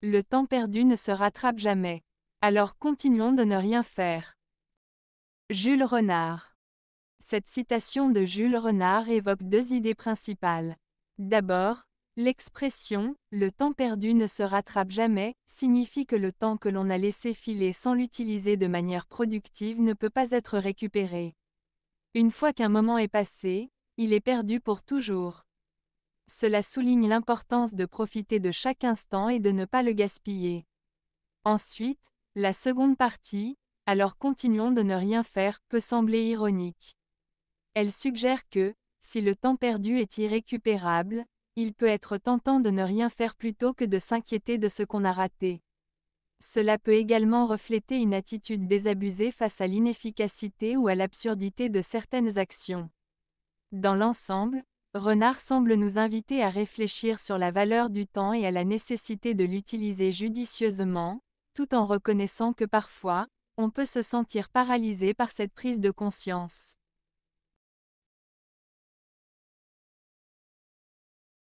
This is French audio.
Le temps perdu ne se rattrape jamais. Alors continuons de ne rien faire. Jules Renard. Cette citation de Jules Renard évoque deux idées principales. D'abord, l'expression ⁇ le temps perdu ne se rattrape jamais ⁇ signifie que le temps que l'on a laissé filer sans l'utiliser de manière productive ne peut pas être récupéré. Une fois qu'un moment est passé, il est perdu pour toujours. Cela souligne l'importance de profiter de chaque instant et de ne pas le gaspiller. Ensuite, la seconde partie, alors continuons de ne rien faire, peut sembler ironique. Elle suggère que, si le temps perdu est irrécupérable, il peut être tentant de ne rien faire plutôt que de s'inquiéter de ce qu'on a raté. Cela peut également refléter une attitude désabusée face à l'inefficacité ou à l'absurdité de certaines actions. Dans l'ensemble, Renard semble nous inviter à réfléchir sur la valeur du temps et à la nécessité de l'utiliser judicieusement, tout en reconnaissant que parfois, on peut se sentir paralysé par cette prise de conscience.